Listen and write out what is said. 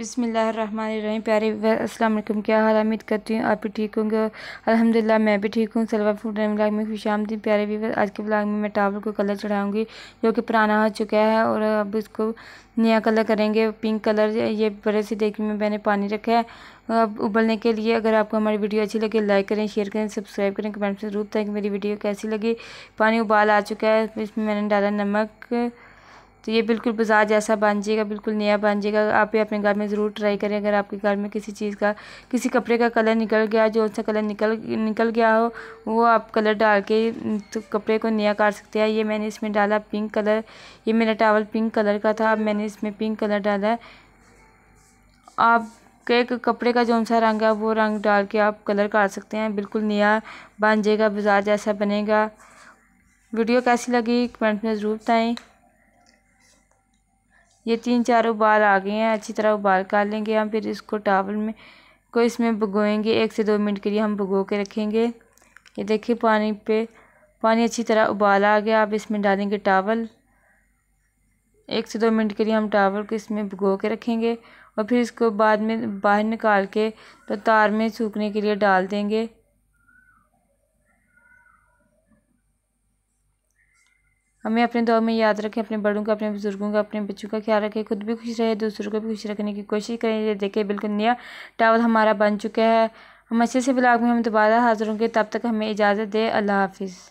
बिसमीम प्यारे अस्सलाम वालेकुम क्या हाल उम्मीद करती हूँ आप भी ठीक होंगे अल्हम्दुलिल्लाह मैं भी ठीक हूँ सलवा फूड ब्लाग ब्लॉग में खुश आमदी प्यारे वीवर आज के ब्लॉग में मैं टावल को कलर चढ़ाऊँगी जो कि पुराना हो चुका है और अब इसको नया कलर करेंगे पिंक कलर ये बड़े से देखने में मैंने पानी रखा है अब उबलने के लिए अगर आपको हमारी वीडियो अच्छी लगे लाइक करें शेयर करें सब्सक्राइब करें कमेंट से जरूर बताएँ कि मेरी वीडियो कैसी लगी पानी उबाल आ चुका है इसमें मैंने डाला नमक तो ये बिल्कुल बाज़ार जैसा बन जाएगा बिल्कुल नया बन जाएगा आप भी अपने घर में ज़रूर ट्राई करें अगर आपके घर में किसी चीज़ का किसी कपड़े का कलर निकल गया जो सा कलर निकल निकल गया हो वो आप कलर डाल के तो कपड़े को नया कर सकते हैं ये मैंने इसमें डाला पिंक कलर ये मेरा टावल पिंक कलर का था अब मैंने इसमें पिंक कलर डाला है आप के कपड़े का जो सा रंग है वो रंग डाल के आप कलर कर सकते हैं बिल्कुल नया बन जाएगा बाज़ार जैसा बनेगा वीडियो कैसी लगी कमेंट में ज़रूर बताएँ ये तीन चार उबाल आ गए हैं अच्छी तरह उबाल कर लेंगे हम फिर इसको टावल में को इसमें भगोएंगे एक से दो मिनट के लिए हम भगो के रखेंगे ये देखिए पानी पे पानी अच्छी तरह उबाल आ गया अब इसमें डालेंगे टावल एक से दो मिनट के लिए हम टावल को इसमें भगो के रखेंगे और फिर इसको बाद में बाहर निकाल के तो तार में सूखने के लिए डाल देंगे हमें अपने दौर में याद रखें अपने बड़ों का अपने बुज़ुर्गों का अपने बच्चों का ख्याल रखें खुद भी खुश रहे दूसरों को भी खुश रखने की कोशिश करें ये देखें बिल्कुल नया टावर हमारा बन चुका है हम अच्छे से ब्लाग में हम दोबारा हाजिर होंगे तब तक हमें इजाज़त दें अल्लाह हाफिज़